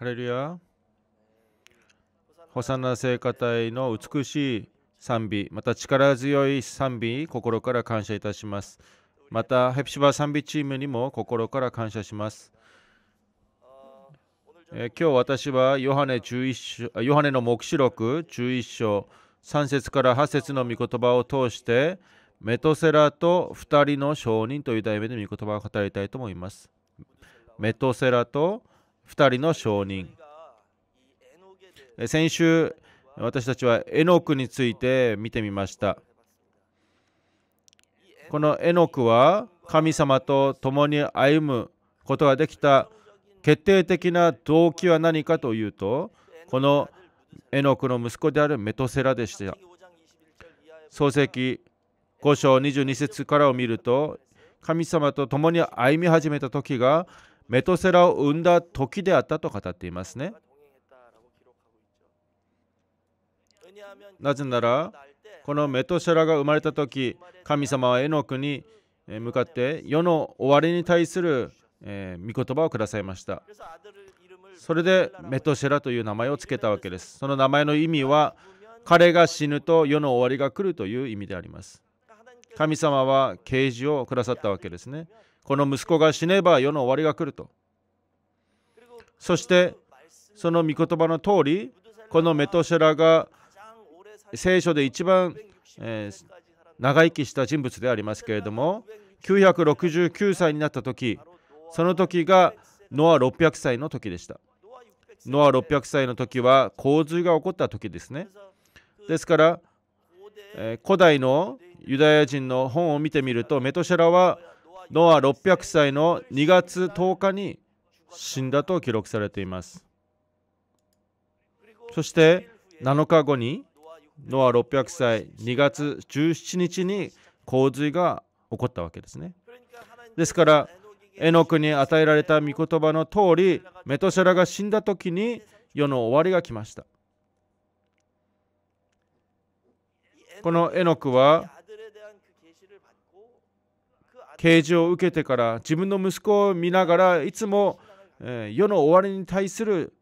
ハレルヤ幼聖歌隊の美しい賛美また力強い賛美に心から感謝いたしますまたヘプシバ賛美チームにも心から感謝しますえ今日私はヨハネ11章ヨハネの黙示録11章3節から8節の御言葉を通してメトセラと2人の証人という題名で御言葉を語りたいと思います。メトセラと2人の証人先週私たちはエノクについて見てみましたこのエノクは神様と共に歩むことができた決定的な動機は何かというとこのエノクの息子であるメトセラでした創世記5章22節からを見ると神様と共に歩み始めた時がメトセラを生んだ時であったと語っていますね。なぜならこのメトセラが生まれた時神様はエノクに向かって世の終わりに対する、え御言葉をくださいましたそれでメトシェラという名前を付けたわけですその名前の意味は彼が死ぬと世の終わりが来るという意味であります神様は啓示をくださったわけですねこの息子が死ねば世の終わりが来ると。そしてその御言葉の通りこのメトシェラが聖書で一番、えー、長生きした人物でありますけれども969歳になった時その時がノア600歳の時でしたノア600歳の時は洪水が起こった時ですねですから、えー、古代のユダヤ人の本を見てみるとメトシェラはノア600歳の2月10日に死んだと記録されていますそして7日後にノア600歳2月17日に洪水が起こったわけですねですからエノクに与えられた御言葉の通りメトシャラが死んだ時に世の終わりが来ましたこのエノクは啓示を受けてから自分の息子を見ながらいつも、え世の終わりに対する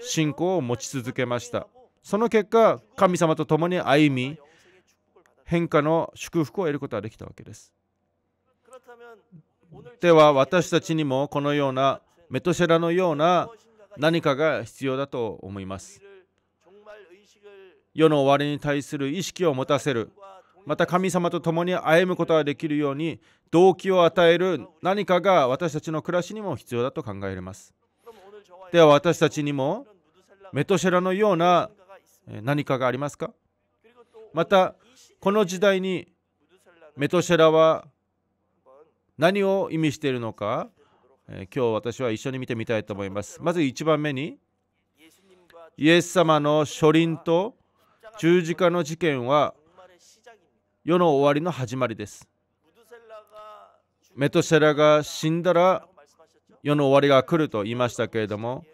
信仰を持ち続けましたその結果神様と共に歩み変化の祝福を得ることができたわけですでは私たちにもこのようなメトシェラのような何かが必要だと思います世の終わりに対する意識を持たせるまた神様と共に歩むことができるように動機を与える何かが私たちの暮らしにも必要だと考えられますでは私たちにもメトシェラのような何かがありますかまたこの時代にメトシェラは何を意味しているのか、え今日私は一緒に見てみたいと思いますまず1番目にイエス様の書輪と十字架の事件は世の終わりの始まりですメトセラが死んだら世の終わりが来ると言いましたけれども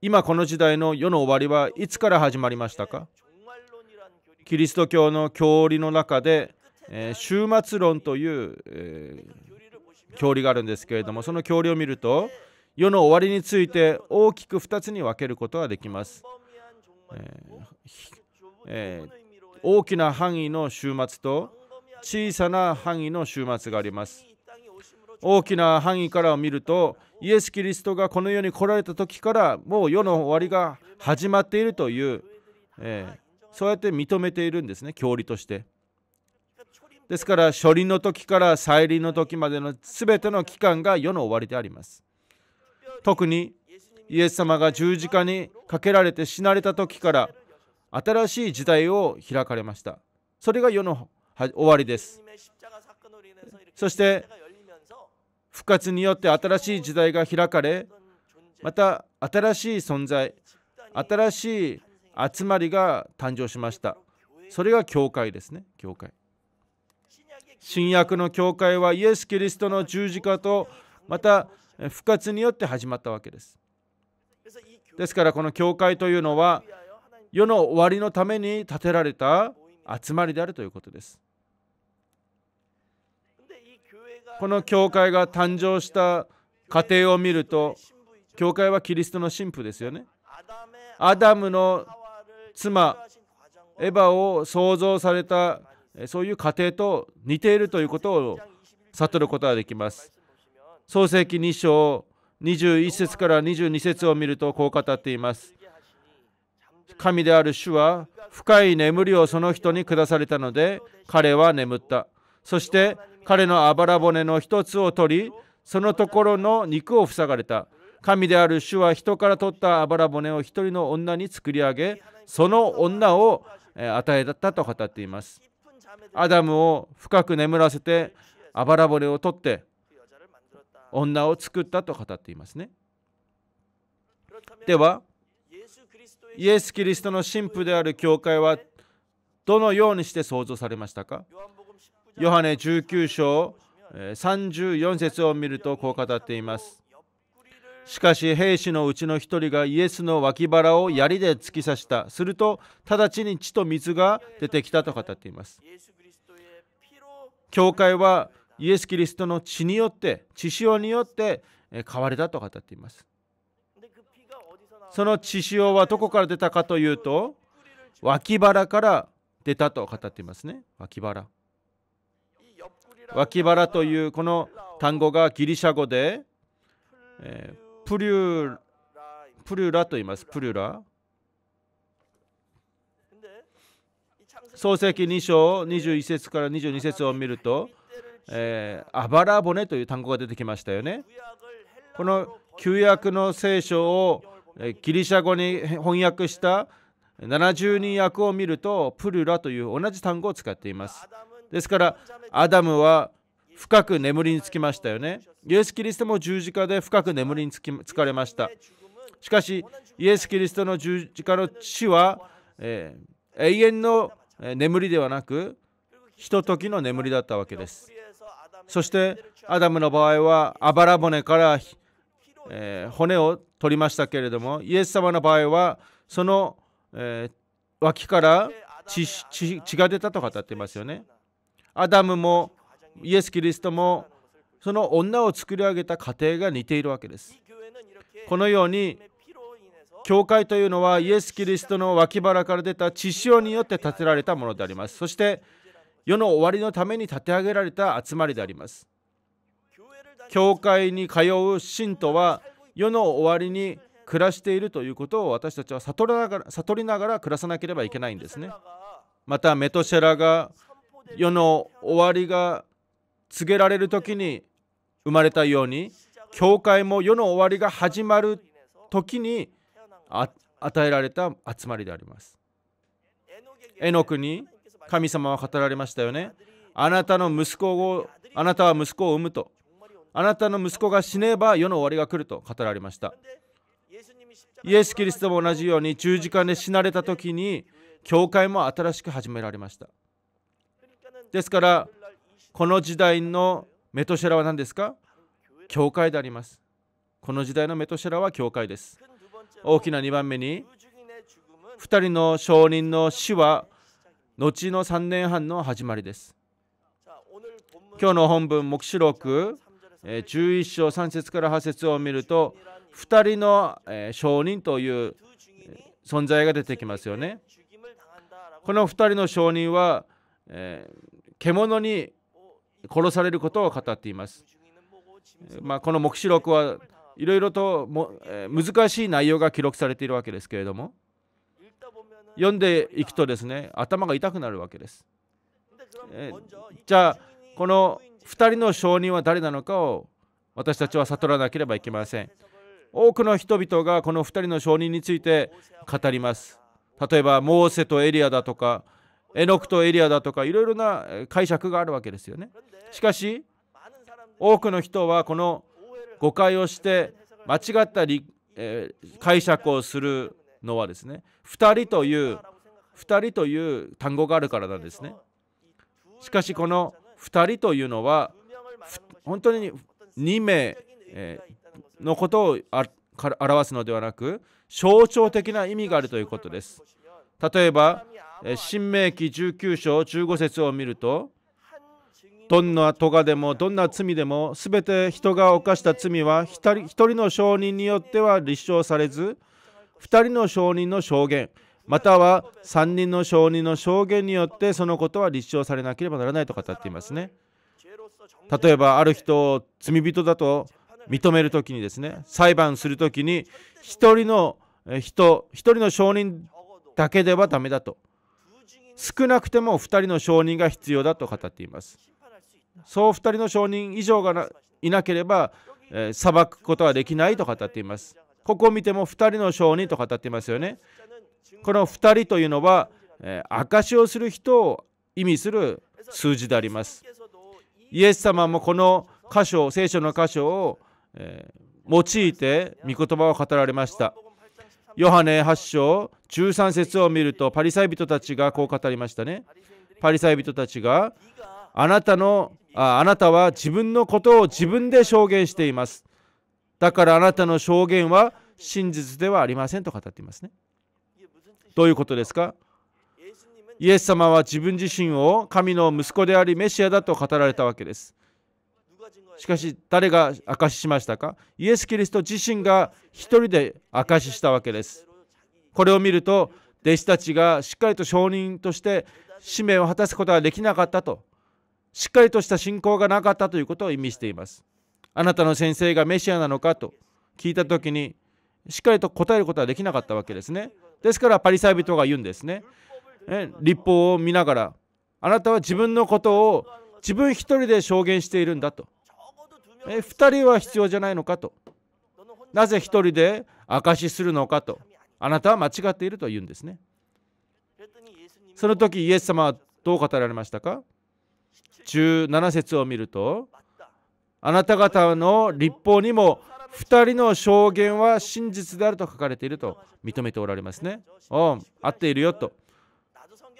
今この時代の世の終わりはいつから始まりましたかキリスト教の教理の中で、え終末論という、え教理があるんですけれどもその教理を見ると世の終わりについて大きく2つに分けることができます。えーえー大きな範囲の週末と小さな範囲の週末があります大きな範囲からを見るとイエス・キリストがこの世に来られた時からもう世の終わりが始まっているという、えー、そうやって認めているんですね教理としてですから初輪の時から再臨の時までの全ての期間が世の終わりであります特にイエス様が十字架にかけられて死なれた時から新しい時代を開かれましたそれが世の終わりですそして復活によって新しい時代が開かれまた新しい存在新しい集まりが誕生しましたそれが教会ですね教会新約の教会はイエス・キリストの十字架とまた復活によって始まったわけですですからこの教会というのは世の終わりのために建てられた集まりであるということです。この教会が誕生した過程を見ると、教会はキリストの神父ですよね。アダムの妻、エヴァを創造されたそういう過程と似ているということを悟ることができます。創世記2章21節から22節を見るとこう語っています。神である主は深い眠りをその人に下されたので彼は眠ったそして彼のあばら骨の一つを取りそのところの肉を塞がれた神である主は人から取ったあばら骨を一人の女に作り上げその女を与えだったと語っていますアダムを深く眠らせてあばら骨を取って女を作ったと語っていますねではイエス・キリストの神父である教会はどのようにして創造されましたかヨハネ19章34節を見るとこう語っています。しかし兵士のうちの一人がイエスの脇腹を槍で突き刺した。すると直ちに血と水が出てきたと語っています。教会はイエス・キリストの血によって、血潮によって変われたと語っています。その血潮はどこから出たかというと脇腹から出たと語っていますね脇腹脇腹というこの単語がギリシャ語で、えー、プリュプリュラと言いますプリュラ創世記2章21節から22節を見ると、えー、あばら骨という単語が出てきましたよねこの旧約の聖書をギリシャ語に翻訳した70人役を見るとプルラという同じ単語を使っていますですからアダムは深く眠りにつきましたよねイエス・キリストも十字架で深く眠りにつき疲れましたしかしイエス・キリストの十字架の死は、えー、永遠の眠りではなくひとときの眠りだったわけですそしてアダムの場合はあばら骨から、えー、骨を取りましたけれどもイエス様の場合はその、えー、脇から血が出たと語っていますよね。アダムもイエス・キリストもその女を作り上げた過程が似ているわけです。このように教会というのはイエス・キリストの脇腹から出た血潮によって建てられたものであります。そして世の終わりのために建て上げられた集まりであります。教会に通う信徒は世の終わりに暮らしているということを私たちは悟りながら悟りながら暮らさなければいけないんですね。またメトシェラが世の終わりが告げられる時に生まれたように教会も世の終わりが始まる時に与えられた集まりであります。絵の国、神様は語られましたよね。あなたの息子をあなたは息子を産むとあなたの息子が死ねば世の終わりが来ると語られましたイエス・キリストも同じように十字架で死なれた時に教会も新しく始められましたですからこの時代のメトシェラは何ですか教会でありますこの時代のメトシェラは教会です大きな2番目に2人の証人の死は後の3年半の始まりです今日の本文黙示録え11章3節から8節を見ると2人の、え証人という存在が出てきますよね。この2人の証人は、え獣に殺されることを語っています。まあ、この黙示録はいろいろとも、え難しい内容が記録されているわけですけれども読んでいくとですね頭が痛くなるわけです。えじゃあこの2人の証人は誰なのかを私たちは悟らなければいけません多くの人々がこの2人の証人について語ります例えばモーセとエリアだとかエノクとエリアだとかいろいろな解釈があるわけですよねしかし多くの人はこの誤解をして間違ったり、えー、解釈をするのはですね2人という2人という単語があるからなんですねしかしこの2人というのは本当に2名のことを表すのではなく象徴的な意味があるということです。例えば、新明記19章15節を見ると、どんな咎でもどんな罪でも全て人が犯した罪は1人の証人によっては立証されず2人の証人の証言または3人の証人の証言によってそのことは立証されなければならないと語っていますね例えばある人を罪人だと認める時にですね裁判する時に1人の人1人の証人だけではダメだと少なくても2人の証人が必要だと語っていますそう2人の証人以上がいなければ、えー、裁くことはできないと語っていますここを見ても2人の証人と語っていますよねこの2人というのは、えー、証をする人を意味する数字であります。イエス様もこの箇所、聖書の箇所を、えー、用いて御言葉を語られました。ヨハネ8章13節を見るとパリサイ人たちがこう語りましたね。パリサイ人たちがあなたのああなたは自分のことを自分で証言しています。だからあなたの証言は真実ではありませんと語っていますね。どういうことですかイエス様は自分自身を神の息子でありメシアだと語られたわけです。しかし誰が証ししましたかイエス・キリスト自身が一人で証ししたわけです。これを見ると弟子たちがしっかりと証人として使命を果たすことができなかったとしっかりとした信仰がなかったということを意味しています。あなたの先生がメシアなのかと聞いた時にしっかりと答えることはできなかったわけですね。ですからパリサイ人が言うんですねね立法を見ながらあなたは自分のことを自分一人で証言しているんだと2人は必要じゃないのかとなぜ1人で証しするのかとあなたは間違っていると言うんですねその時イエス様はどう語られましたか17節を見るとあなた方の立法にも2人の証言は真実であると書かれていると認めておられますね。おう合っているよと。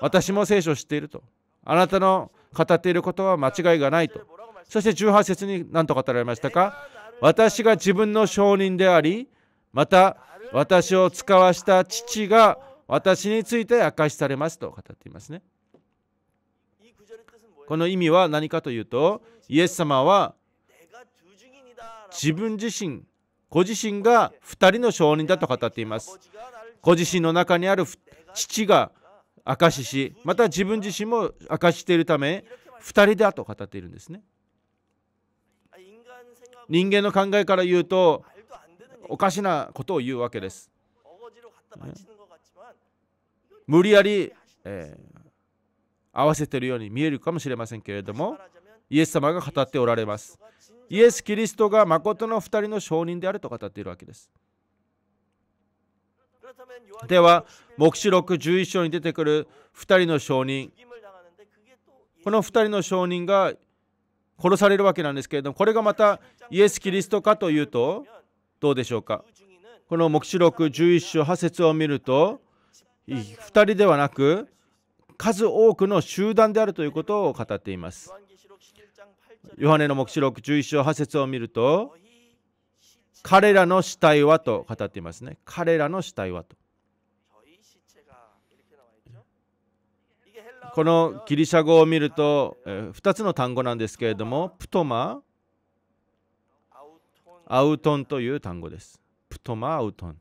私も聖書を知っていると。あなたの語っていることは間違いがないと。そして18節に何と語られましたか私が自分の証人であり、また私を使わした父が私について明かしされますと語っていますね。この意味は何かというと、イエス様は自分自身ご自身が2人の証人だと語っていますご自身の中にある父が明かししまた自分自身も明かしているため2人だと語っているんですね人間の考えから言うとおかしなことを言うわけです、無理やり、えー、合わせているように見えるかもしれませんけれどもイエス様が語っておられますイエス・キリストが誠の2人の証人であると語っているわけです。では、黙示録11章に出てくる2人の証人、この2人の証人が殺されるわけなんですけれども、これがまたイエス・キリストかというと、どうでしょうか。この黙示録11章8節を見ると、2人ではなく、数多くの集団であるということを語っています。ヨハネの黙示録11章8節を見ると彼らの死体はと語っていますね彼らの死体はとこのギリシャ語を見ると、2つの単語なんですけれどもプトマアウトンという単語ですプトマアウトン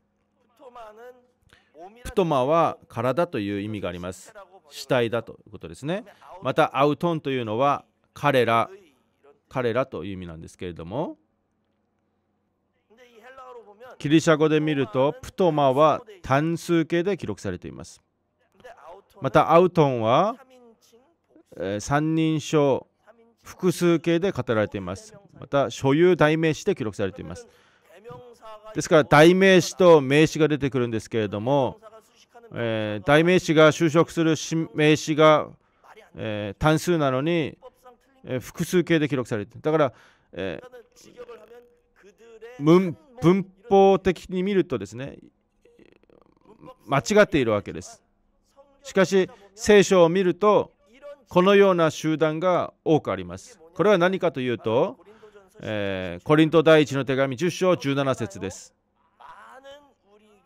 プトマは体という意味があります死体だということですねまたアウトンというのは彼ら彼らという意味なんですけれどもギリシャ語で見るとプトマは単数形で記録されていますまたアウトンは、え三人称複数形で語られていますまた所有代名詞で記録されていますですから代名詞と名詞が出てくるんですけれども、え代名詞が就職する名詞が、え単数なのにえ複数形で記録されてだから、えー、文法的に見るとですね間違っているわけですしかし聖書を見るとこのような集団が多くありますこれは何かというと、えー、コリント第一の手紙10章17節です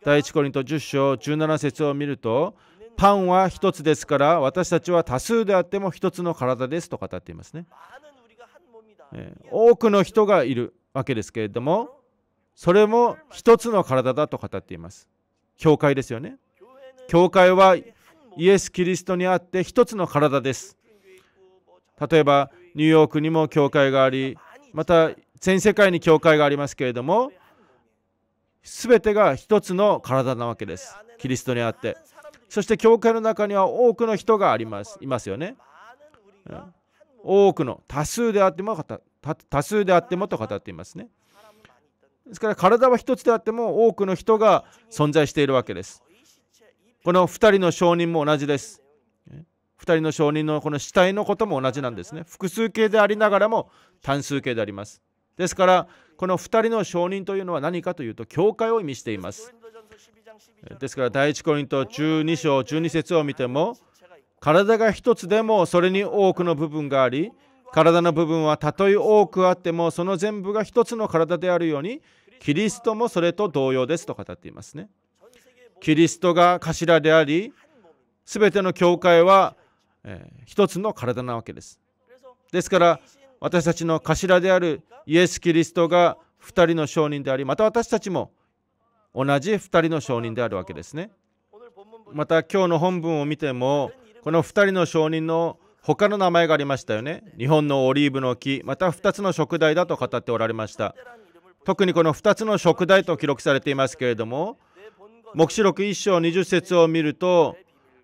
第一コリント10章17節を見るとパンは一つですから私たちは多数であっても一つの体ですと語っていますね。多くの人がいるわけですけれどもそれも一つの体だと語っています。教会ですよね。教会はイエス・キリストにあって一つの体です。例えばニューヨークにも教会がありまた全世界に教会がありますけれども全てが一つの体なわけです。キリストにあって。そして教会の中には多くの人がありますいますよね、多くの多数であっても多数であってもと語っていますねですから体は一つであっても多くの人が存在しているわけですこの2人の証人も同じです2人の証人のこの死体のことも同じなんですね複数形でありながらも単数形でありますですからこの2人の証人というのは何かというと教会を意味していますですから第一コリント12章12節を見ても体が一つでもそれに多くの部分があり体の部分はたとえ多くあってもその全部が一つの体であるようにキリストもそれと同様ですと語っていますね。キリストが頭であり全ての教会は、えー、一つの体なわけです。ですから私たちの頭であるイエス・キリストが2人の証人でありまた私たちも同じ2人の証人であるわけですねまた今日の本文を見てもこの2人の証人の他の名前がありましたよね日本のオリーブの木また2つの食材だと語っておられました特にこの2つの食材と記録されていますけれども黙示録1章20節を見ると、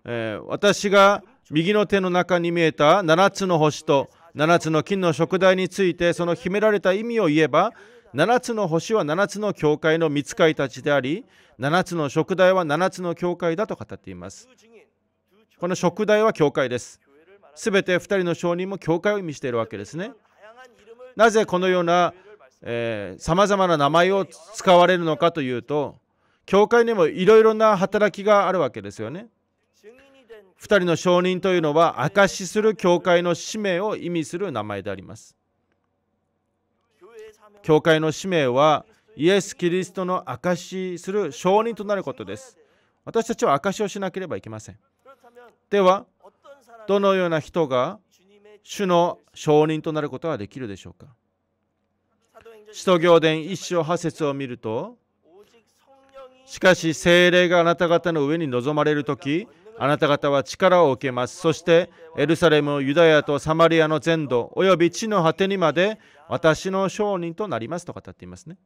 えー、私が右の手の中に見えた7つの星と7つの金の食材についてその秘められた意味を言えば7つの星は7つの教会の見つかいたちであり7つの食材は7つの教会だと語っていますこの食材は教会ですすべて2人の証人も教会を意味しているわけですねなぜこのようなさまざまな名前を使われるのかというと教会にもいろいろな働きがあるわけですよね2人の証人というのは証しする教会の使命を意味する名前であります教会の使命はイエス・キリストの証しする証人となることです。私たちは証しをしなければいけません。では、どのような人が主の証人となることはできるでしょうか使徒行伝一章八節を見ると、しかし精霊があなた方の上に臨まれるとき、あなた方は力を受けます。そしてエルサレム、ユダヤとサマリアの全土、および地の果てにまで私の商人となりますと語っていますね。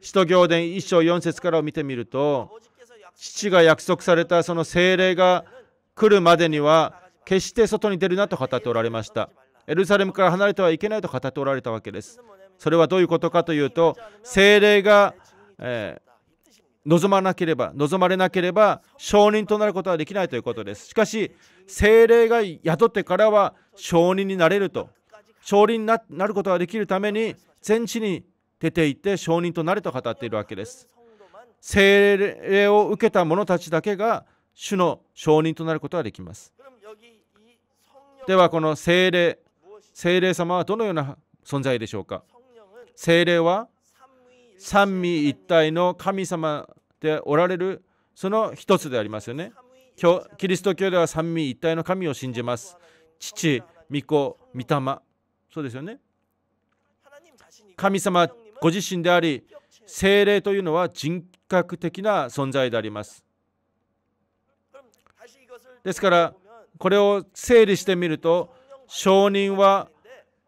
使徒行伝1章4節からを見てみると、父が約束されたその精霊が来るまでには、決して外に出るなと語っておられました。エルサレムから離れてはいけないと語っておられたわけです。それはどういうことかというと、精霊が、えー望まなければ望まれなければ証人となることはできないということですしかし精霊が宿ってからは証人になれると証人になることができるために全地に出て行って証人となれと語っているわけです精霊を受けた者たちだけが主の証人となることができますではこの精霊精霊様はどのような存在でしょうか精霊は三位一体の神様でおられるその一つでありますよね。キリスト教では三位一体の神を信じます。父、御子、御霊。そうですよね。神様ご自身であり、精霊というのは人格的な存在であります。ですから、これを整理してみると、証人は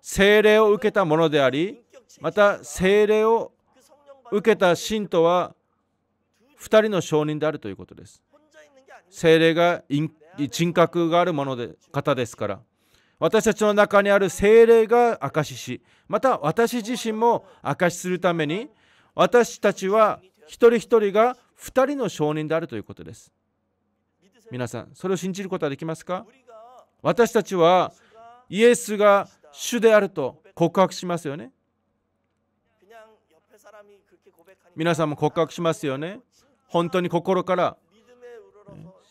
精霊を受けたものであり、また精霊を受けた信徒は2人の証人であるということです。精霊が人格があるもので方ですから私たちの中にある精霊が証ししまた私自身も証しするために私たちは一人一人が2人の証人であるということです皆さんそれを信じることはできますか私たちはイエスが主であると告白しますよね皆さんも告白しますよね本当に心から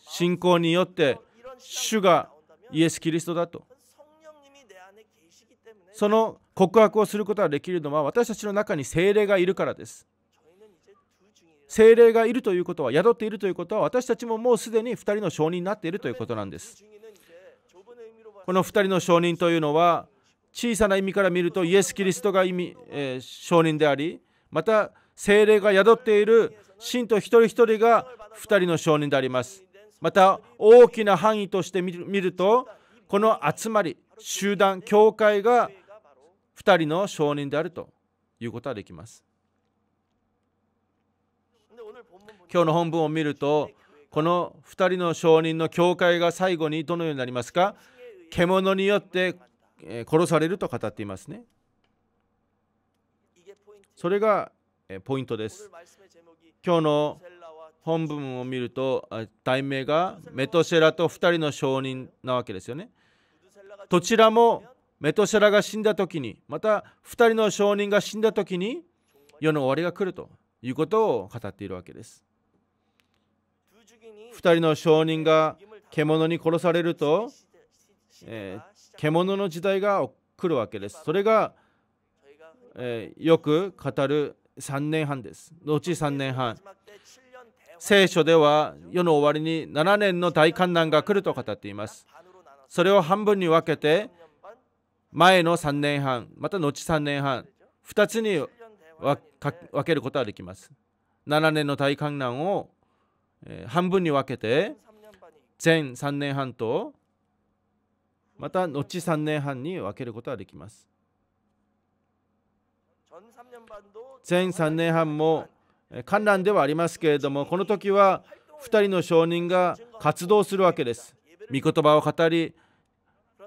信仰によって主がイエス・キリストだとその告白をすることができるのは私たちの中に精霊がいるからです精霊がいるということは宿っているということは私たちももうすでに2人の証人になっているということなんですこの2人の証人というのは小さな意味から見るとイエス・キリストが意味、えー、証人でありまた精霊が宿っている信徒一人一人が2人の証人であります。また大きな範囲として見るとこの集まり集団教会が2人の証人であるということはできます。今日の本文を見るとこの2人の証人の教会が最後にどのようになりますか獣によって殺されると語っていますね。それがえポイントです。今日の本文を見ると題名がメトシェラと2人の証人なわけですよね。どちらもメトシェラが死んだ時にまた2人の証人が死んだ時に世の終わりが来るということを語っているわけです。2人の証人が獣に殺されると、えー、獣の時代が来るわけです。それが、えー、よく語る3年半です。後3年半。聖書では世の終わりに7年の大観難が来ると語っています。それを半分に分けて前の3年半、また後3年半、2つに分けることができます。7年の大観難を半分に分けて前3年半とまた後3年半に分けることができます。前3年半も観覧ではありますけれどもこの時は2人の証人が活動するわけです御言葉を語り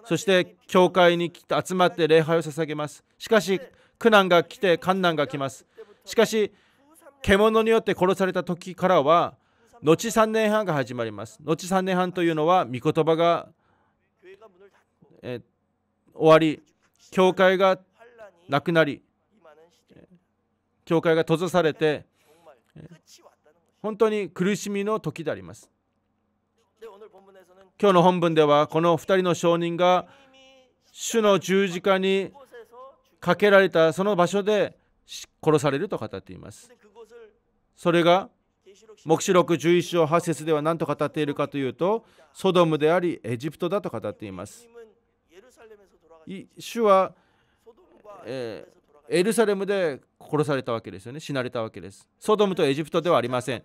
そして教会に集まって礼拝を捧げますしかし苦難が来て観難が来ますしかし獣によって殺された時からは後3年半が始まります後3年半というのは御言葉がえ終わり教会がなくなり教会が閉ざされて本当に苦しみの時であります。今日の本文ではこの2人の証人が主の十字架にかけられたその場所で殺されると語っています。それが黙示録11章8節では何と語っているかというとソドムでありエジプトだと語っています。主は、えーエルサレムで殺されたわけですよね死なれたわけですソドムとエジプトではありません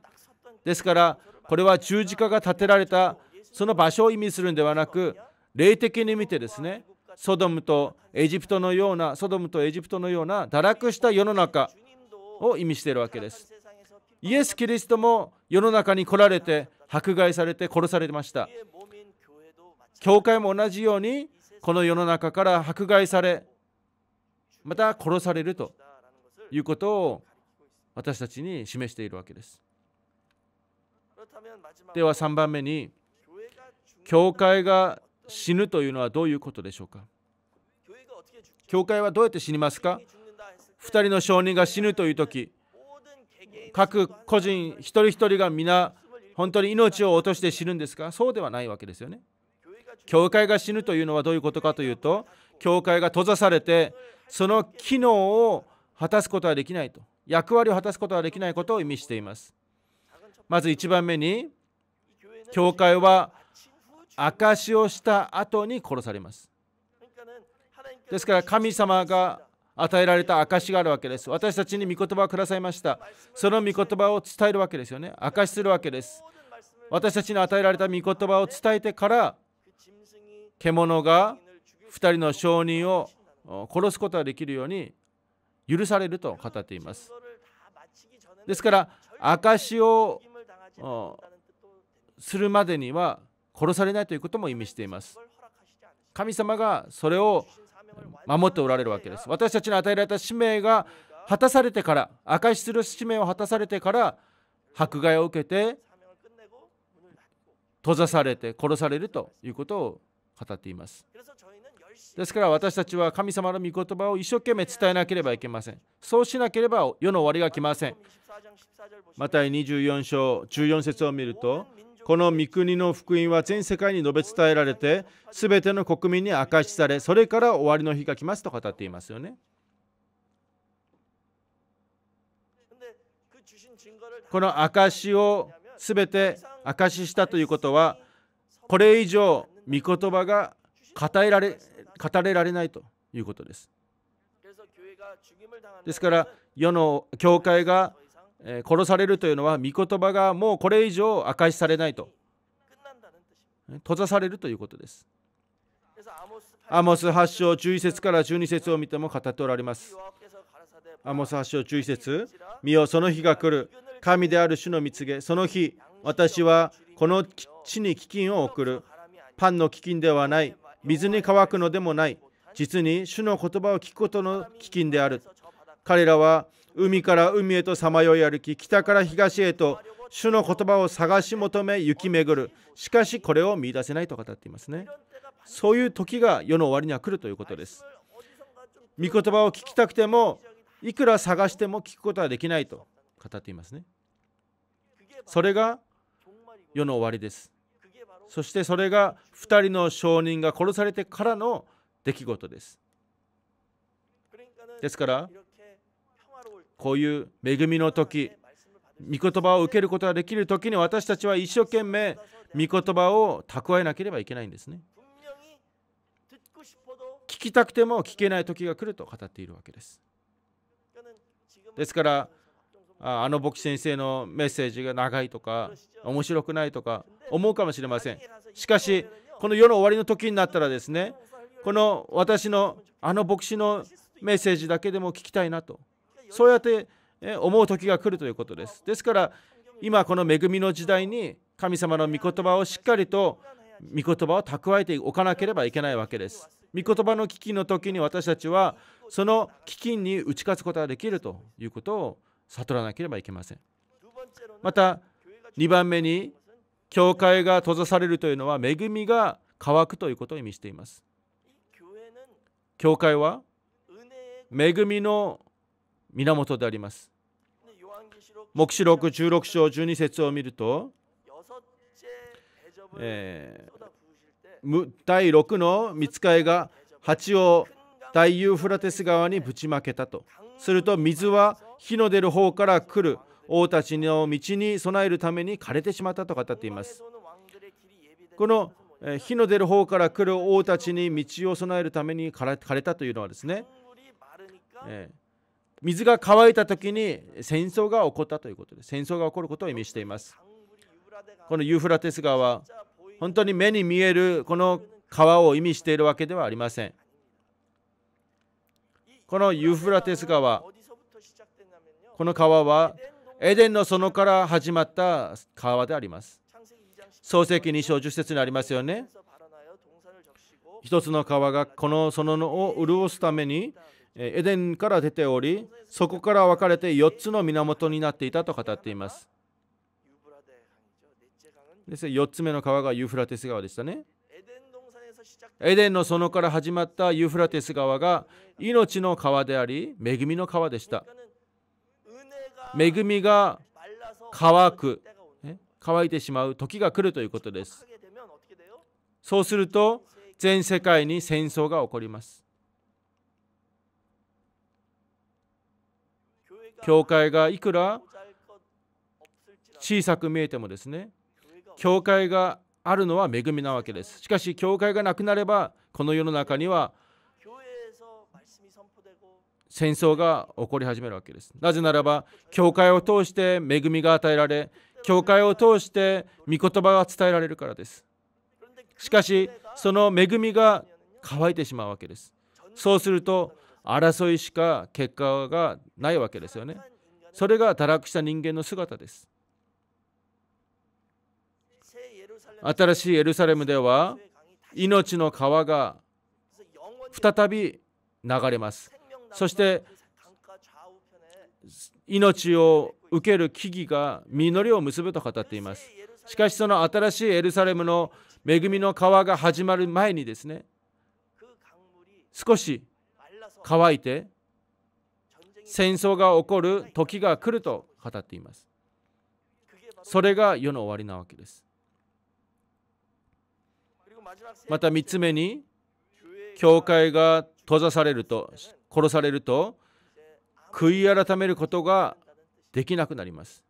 ですからこれは十字架が建てられたその場所を意味するんではなく霊的に見てですねソドムとエジプトのようなソドムとエジプトのような堕落した世の中を意味しているわけですイエス・キリストも世の中に来られて迫害されて殺されました教会も同じようにこの世の中から迫害されまた殺されるということを私たちに示しているわけです。では3番目に教会が死ぬというのはどういうことでしょうか教会はどうやって死にますか2人の証人が死ぬという時各個人一人一人が皆本当に命を落として死ぬんですかそうではないわけですよね。教会が死ぬというのはどういうことかというと教会が閉ざされてその機能を果たすことはできないと役割を果たすことはできないことを意味していますまず1番目に教会は証しをした後に殺されますですから神様が与えられた証があるわけです私たちに御言葉をくださいましたその御言葉を伝えるわけですよね証しするわけです私たちに与えられた御言葉を伝えてから獣が2人の証人を殺すことができるように許されると語っていますですから証をするまでには殺されないということも意味しています神様がそれを守っておられるわけです私たちに与えられた使命が果たされてから証しする使命を果たされてから迫害を受けて閉ざされて殺されるということを語っていますですから私たちは神様の御言葉を一生懸命伝えなければいけません。そうしなければ世の終わりが来ません。また24章14節を見ると、この御国の福音は全世界に述べ伝えられて、すべての国民に明かしされ、それから終わりの日が来ますと語っていますよね。この証しをすべて証ししたということは、これ以上御言葉が語られ語れられないということです。ですから世の教会が殺されるというのは御言葉がもうこれ以上明かしされないと閉ざされるということです。アモス8章11節から12節を見ても語っておられます。アモス8章11節見よその日が来る神である主の見告げその日私はこの地に飢饉を送るパンの飢饉ではない水に乾くのでもない実に主の言葉を聞くことの基金である彼らは海から海へとさまよい歩き北から東へと主の言葉を探し求め行き巡るしかしこれを見いだせないと語っていますねそういう時が世の終わりには来るということです御言葉を聞きたくてもいくら探しても聞くことはできないと語っていますねそれが世の終わりですそしてそれが2人の証人が殺されてからの出来事ですですからこういう恵みの時御言葉を受けることができる時に私たちは一生懸命御言葉を蓄えなければいけないんですね聞きたくても聞けない時が来ると語っているわけですですからあの牧師先生のメッセージが長いとか面白くないとか思うかもしれませんしかしこの世の終わりの時になったらですねこの私のあの牧師のメッセージだけでも聞きたいなとそうやって思う時が来るということですですから今この恵みの時代に神様の御言葉をしっかりと御言葉を蓄えておかなければいけないわけです御言葉の危機の時に私たちはその危機に打ち勝つことができるということを悟らなければいけませんまた2番目に教会が閉ざされるというのは恵みが乾くということを意味しています教会は恵みの源であります黙示録16章12節を見ると、えー、第6の見つかいが蜂を大ユーフラテス川にぶちまけたとすると水は火の出る方から来る王たちの道に備えるために枯れてしまったと語っていますこの火の出る方から来る王たちに道を備えるために枯れたというのはですね、え水が乾いた時に戦争が起こったということで戦争が起こることを意味していますこのユーフラテス川は本当に目に見えるこの川を意味しているわけではありませんこのユーフラテス川この川はエデンの園から始まった川であります。創世記2章10節にありますよね。一つの川がこの園を潤すためにエデンから出ており、そこから分かれて4つの源になっていたと語っています。です4つ目の川がユーフラテス川でしたね。エデンの園から始まったユーフラテス川が命の川であり、恵みの川でした。恵みが乾く乾いてしまう時が来るということですそうすると全世界に戦争が起こります教会がいくら小さく見えてもですね教会があるのは恵みなわけですしかし教会がなくなればこの世の中には戦争が起こり始めるわけです。なぜならば、教会を通して恵みが与えられ、教会を通して御言葉が伝えられるからです。しかし、その恵みが乾いてしまうわけです。そうすると、争いしか結果がないわけですよね。それが堕落した人間の姿です。新しいエルサレムでは、命の川が再び流れます。そして命を受ける木々が実りを結ぶと語っています。しかしその新しいエルサレムの恵みの川が始まる前にですね、少し乾いて戦争が起こる時が来ると語っています。それが世の終わりなわけです。また3つ目に、教会が閉ざされると殺されると悔い改めることができなくなります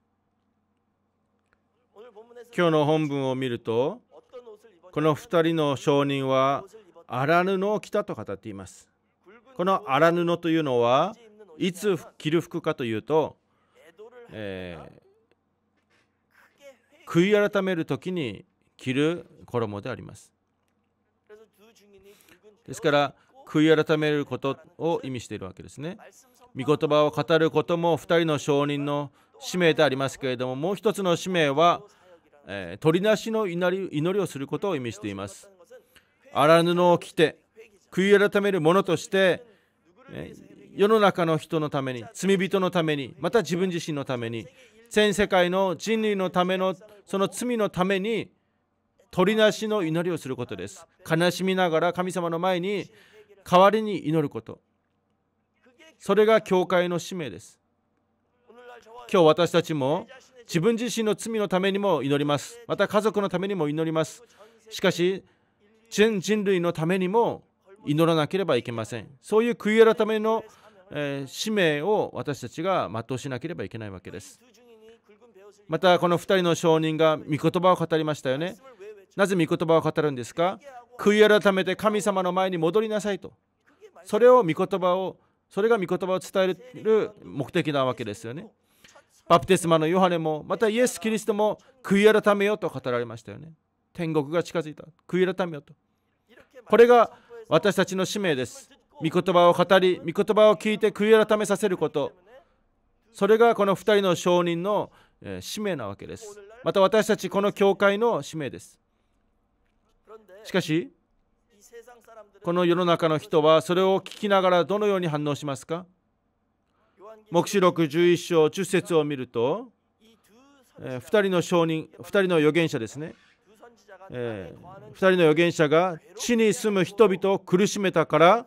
今日の本文を見るとこの2人の証人は荒布を着たと語っていますこの荒布というのはいつ着る服かというと、えー、悔い改める時に着る衣でありますですから悔い改めることを意味しているわけですね。御言葉を語ることも2人の証人の使命でありますけれどももう一つの使命は、えー、取りなしの祈りをすることを意味しています。荒布を着て悔い改める者として、えー、世の中の人のために罪人のためにまた自分自身のために全世界の人類のためのその罪のために取りなしの祈りをすることです。悲しみながら神様の前に代わりに祈ることそれが教会の使命です今日私たちも自分自身の罪のためにも祈りますまた家族のためにも祈りますしかし全人類のためにも祈らなければいけませんそういう悔い改めの、えー、使命を私たちが全うしなければいけないわけですまたこの2人の証人が御言葉を語りましたよねなぜ御言葉を語るんですか悔い改めて神様の前に戻りなさいとそれを御言葉をそれが御言葉を伝える目的なわけですよねバプテスマのヨハネもまたイエス・キリストも悔い改めよと語られましたよね天国が近づいた悔い改めよとこれが私たちの使命です御言葉を語り御言葉を聞いて悔い改めさせることそれがこの2人の証人の使命なわけですまた私たちこの教会の使命ですしかしこの世の中の人はそれを聞きながらどのように反応しますか黙示録11章10節を見ると、えー、2人の証人2人の預言者ですね、えー、2人の預言者が地に住む人々を苦しめたから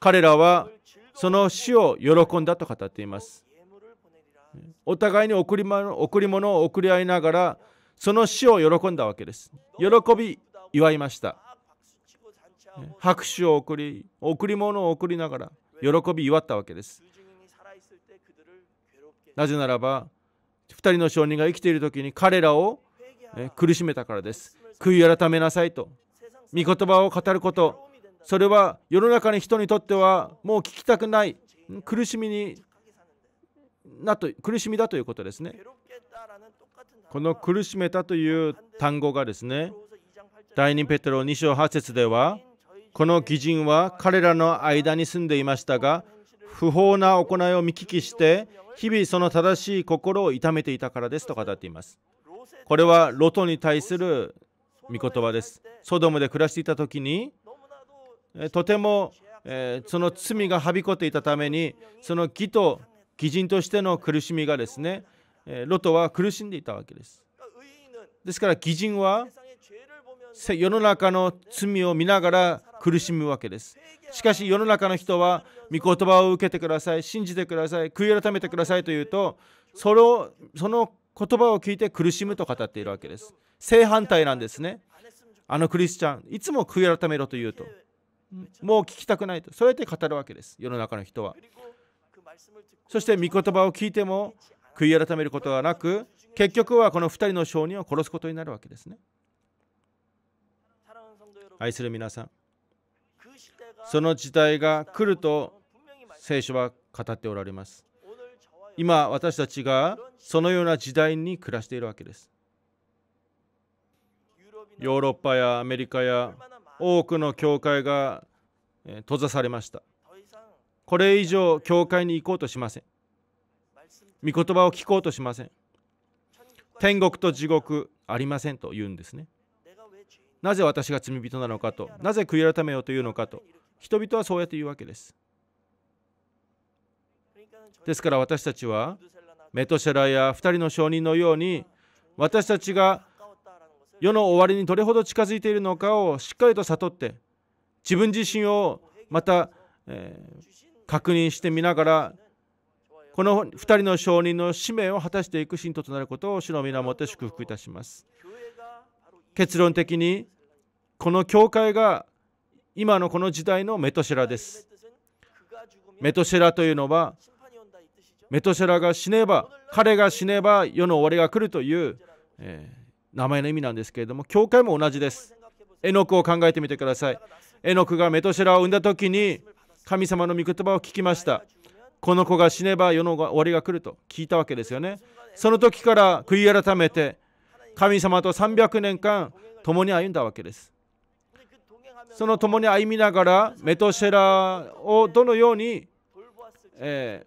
彼らはその死を喜んだと語っていますお互いに贈り物を贈り合いながらその死を喜んだわけです喜び祝いました拍手を送り贈り物を贈りながら喜び祝ったわけですなぜならば2人の証人が生きている時に彼らを苦しめたからです悔い改めなさいと御言葉を語ることそれは世の中の人にとってはもう聞きたくない苦しみになと苦しみだということですねこの苦しめたという単語がですね第2ペテロ2章8節では、この義人は彼らの間に住んでいましたが、不法な行いを見聞きして、日々その正しい心を痛めていたからですと語っています。これはロトに対する御言葉です。ソドムで暮らしていた時に、とても、えその罪がはびこっていたために、その義と義人としての苦しみがですね、ロトは苦しんでいたわけです。ですから、義人は世の中の罪を見ながら苦しむわけです。しかし世の中の人は御言葉を受けてください、信じてください、悔い改めてくださいと言うと、そのその言葉を聞いて苦しむと語っているわけです。正反対なんですね。あのクリスチャン、いつも悔い改めろと言うと、もう聞きたくないと、そうやって語るわけです、世の中の人は。そして御言葉を聞いても悔い改めることはなく、結局はこの2人の証人を殺すことになるわけですね。愛する皆さんその時代が来ると聖書は語っておられます今私たちがそのような時代に暮らしているわけですヨーロッパやアメリカや多くの教会が閉ざされましたこれ以上教会に行こうとしません御言葉を聞こうとしません天国と地獄ありませんと言うんですねなぜ私が罪人なのかとなぜ悔い改めようというのかと人々はそうやって言うわけですですから私たちはメトシェラや2人の証人のように私たちが世の終わりにどれほど近づいているのかをしっかりと悟って自分自身をまた、えー、確認してみながらこの2人の証人の使命を果たしていく信徒となることを主の皆をもって祝福いたします結論的にこの教会が今のこの時代のメトシェラです。メトシェラというのは、メトシェラが死ねば、彼が死ねば世の終わりが来るという、えー、名前の意味なんですけれども、教会も同じです。絵の具を考えてみてください。絵の具がメトシェラを産んだ時に、神様の御言葉を聞きました。この子が死ねば世の終わりが来ると聞いたわけですよね。その時から悔い改めて、神様と300年間共に歩んだわけです。その共に歩みながらメトシェラをどのように、え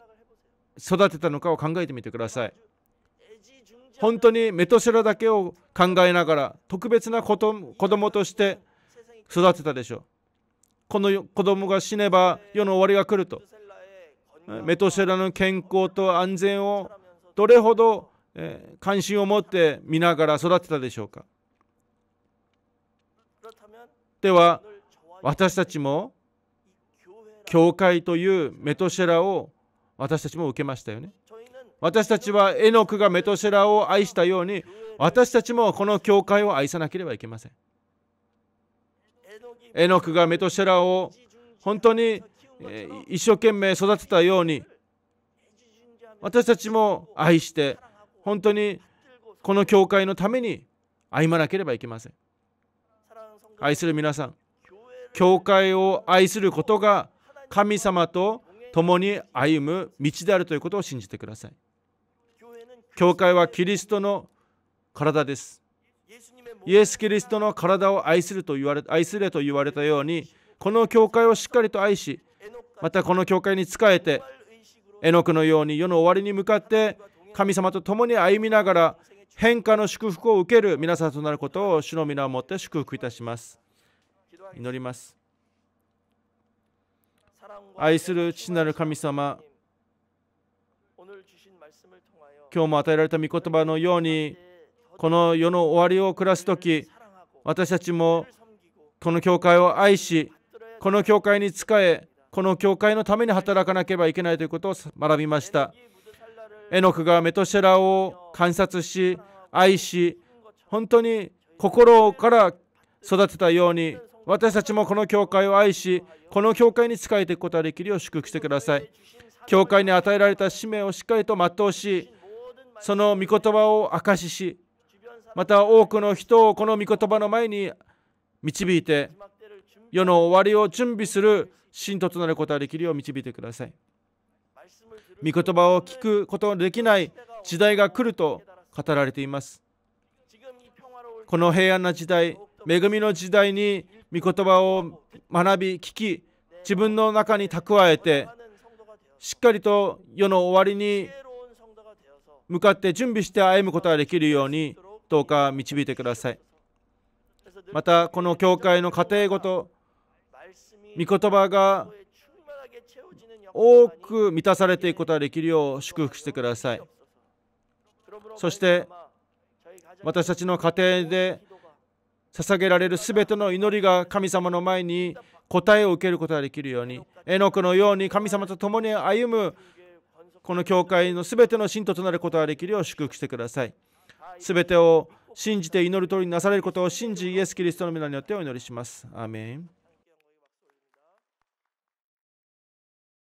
ー、育てたのかを考えてみてください本当にメトシェラだけを考えながら特別な子供として育てたでしょうこの子供が死ねば世の終わりが来るとメトシェラの健康と安全をどれほど、え関心を持って見ながら育てたでしょうかでは私たちも教会というメトシェラを私たちも受けましたよね私たちはエノクがメトシェラを愛したように私たちもこの教会を愛さなければいけませんエノクがメトシェラを本当に一生懸命育てたように私たちも愛して本当にこの教会のために歩まなければいけません愛する皆さん教会を愛することが神様と共に歩む道であるということを信じてください。教会はキリストの体です。イエス・キリストの体を愛すると言われ愛すれと言われたように、この教会をしっかりと愛し、またこの教会に仕えて、絵の具のように世の終わりに向かって神様と共に歩みながら変化の祝福を受ける皆さんとなることを主の皆をもって祝福いたします。祈ります愛する父なる神様今日も与えられた御言葉のようにこの世の終わりを暮らす時私たちもこの教会を愛しこの教会に仕えこの教会のために働かなければいけないということを学びましたエノクがメトシェラを観察し愛し本当に心から育てたように私たちもこの教会を愛し、この教会に仕えていくことができるよう祝福してください。教会に与えられた使命をしっかりと全うし、その御言葉を証しし、また多くの人をこの御言葉の前に導いて、世の終わりを準備する信徒となることができるよう導いてください。御言葉を聞くことのできない時代が来ると語られています。この平安な時代、恵みの時代に御言葉を学び聞き自分の中に蓄えてしっかりと世の終わりに向かって準備して歩むことができるようにどうか導いてくださいまたこの教会の家庭ごと御言葉が多く満たされていくことができるよう祝福してくださいそして私たちの家庭で捧げられるすべての祈りが神様の前に答えを受けることができるようにエノクのように神様と共に歩むこの教会のすべての信徒となることができるよう祝福してくださいすべてを信じて祈る通りになされることを信じイエス・キリストの皆によってお祈りしますアメン